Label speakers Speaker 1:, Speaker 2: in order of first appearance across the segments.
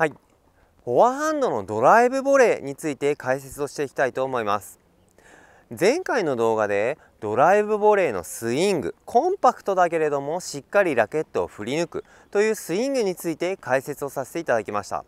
Speaker 1: はい、フォアハンドのドライブボレーについて解説をしていきたいと思います前回の動画でドライブボレーのスイングコンパクトだけれどもしっかりラケットを振り抜くというスイングについて解説をさせていただきました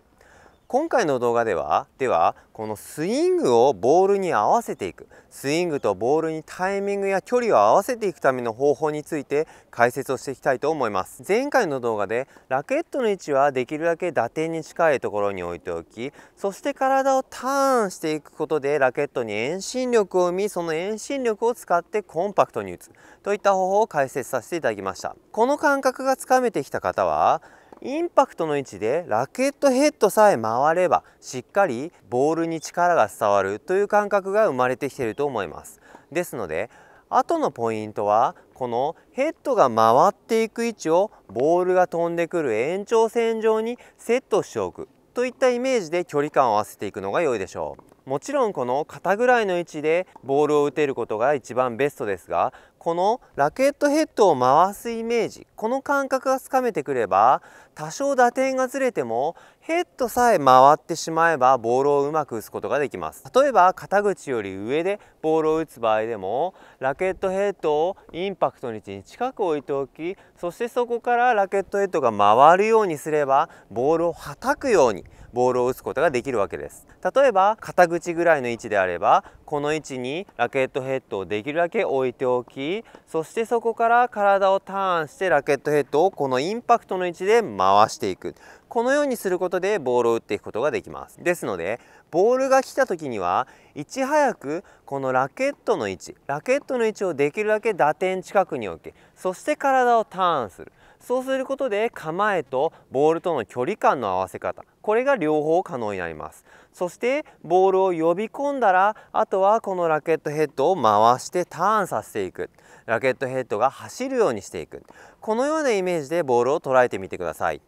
Speaker 1: 今回の動画ではではこのスイングをボールに合わせていくスイングとボールにタイミングや距離を合わせていくための方法について解説をしていきたいと思います前回の動画でラケットの位置はできるだけ打点に近いところに置いておきそして体をターンしていくことでラケットに遠心力を生みその遠心力を使ってコンパクトに打つといった方法を解説させていただきましたこの感覚がつかめてきた方はインパクトの位置でラケットヘッドさえ回ればしっかりボールに力が伝わるという感覚が生まれてきていると思いますですので後のポイントはこのヘッドが回っていく位置をボールが飛んでくる延長線上にセットしておくといったイメージで距離感を合わせていくのが良いでしょうもちろんこの肩ぐらいの位置でボールを打てることが一番ベストですがこのラケットヘッドを回すイメージこの感覚がつかめてくれば多少打点がずれてもヘッドさえ回ってしまえばボールをうまく打つことができます例えば肩口より上でボールを打つ場合でもラケットヘッドをインパクトの位置に近く置いておきそしてそこからラケットヘッドが回るようにすればボールをはたくようにボールを打つことができるわけです例えば肩口ぐらいの位置であればこの位置にラケットヘッドをできるだけ置いておきそしてそこから体をターンしてラケットヘッドをこのインパクトの位置で回していくこのようにすることでボールを打っていくことができますですのでボールが来た時にはいち早くこのラケットの位置ラケットの位置をできるだけ打点近くに置きそして体をターンするそうすることで構えとボールとの距離感の合わせ方これが両方可能になりますそしてボールを呼び込んだらあとはこのラケットヘッドを回してターンさせていくラケットヘッドが走るようにしていくこのようなイメージでボールを捉えてみてください。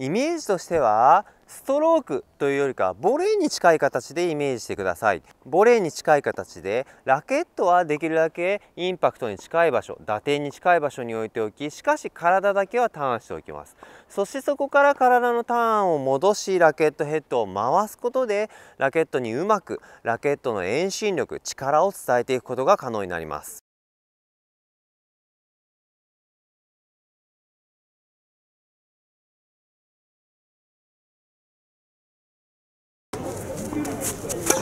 Speaker 1: イメージとしてはストロークというよりかボレーに近い形でイメージしてくださいボレーに近い形でラケットはできるだけインパクトに近い場所打点に近い場所に置いておきしかし体だけはターンしておきますそしてそこから体のターンを戻しラケットヘッドを回すことでラケットにうまくラケットの遠心力力を伝えていくことが可能になります Thank you.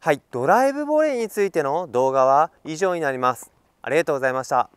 Speaker 2: はい、ドライブボレーについての動画は以上になります。ありがとうございました。